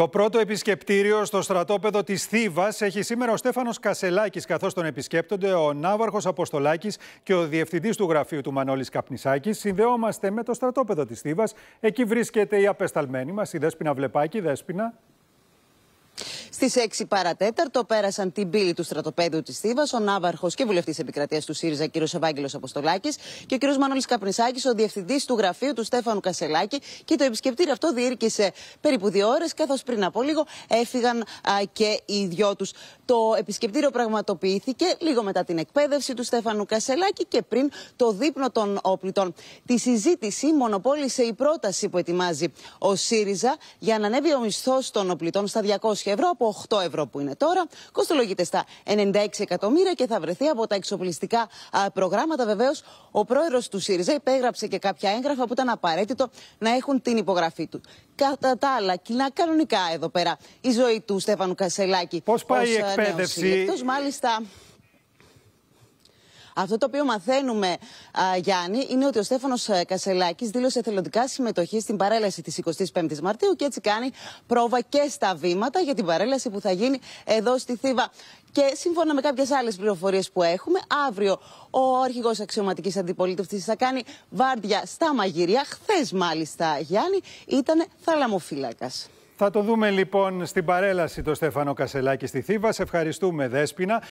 Το πρώτο επισκεπτήριο στο στρατόπεδο της Θήβας έχει σήμερα ο Στέφανος Κασελάκης, καθώς τον επισκέπτονται ο Ναύαρχος Αποστολάκης και ο διευθυντής του γραφείου του Μανώλης Καπνισάκης. Συνδεόμαστε με το στρατόπεδο της Θήβας. Εκεί βρίσκεται η απεσταλμένη μας, η Δέσπινα Βλεπάκη. Δέσποινα. Στις 6 παρατέταρτο πέρασαν την πύλη του στρατοπέδου της Θήβας ο Ναύαρχος και βουλευτής επικρατείας του ΣΥΡΙΖΑ κ. Ευάγγελος Αποστολάκης και ο κ. Μανώλης Καπνισάκης, ο διευθυντής του γραφείου του Στέφανου Κασελάκη. Και το επισκεπτήριο αυτό διήρκησε περίπου δύο ώρες, καθώς πριν από λίγο έφυγαν α, και οι δυο τους. Το επισκεπτήριο πραγματοποιήθηκε λίγο μετά την εκπαίδευση του Στέφανου Κασελάκη και πριν το δείπνο των όπλητων. Τη συζήτηση μονοπόλησε η πρόταση που ετοιμάζει ο ΣΥΡΙΖΑ για να ανέβει ο μισθός των οπλητών στα 200 ευρώ 8 ευρώ που είναι τώρα. Κοστολογείται στα 96 εκατομμύρια και θα βρεθεί από τα εξοπλιστικά προγράμματα. Βεβαίως, ο πρόεδρος του ΣΥΡΙΖΑ υπέγραψε και κάποια έγγραφα που ήταν απαραίτητο να έχουν την υπογραφή του. Κατά τα άλλα, κοινά κανονικά εδώ πέρα η ζωή του Στέφανου Κασελάκη. Πώς πάει ως η ε, εκπαίδευση. μάλιστα. Αυτό το οποίο μαθαίνουμε, Γιάννη, είναι ότι ο Στέφανος ε, Κασελάκης δήλωσε εθελοντικά συμμετοχή στην παρέλαση της 25η Μαρτίου και έτσι κάνει πρόβα και στα βήματα για την παρέλαση που θα γίνει εδώ στη Θήβα. Και σύμφωνα με κάποιες άλλες πληροφορίες που έχουμε, αύριο ο αρχηγός αξιωματικής αντιπολίτευσης θα κάνει βάρδια στα μαγειρία. Χθες, μάλιστα, Γιάννη, ήταν θαλαμοφύλακας. Θα το δούμε λοιπόν στην παρέλαση το Στέφανο Κασελάκη στη Θήβα. Σε ευχαριστούμε, δέσπινα.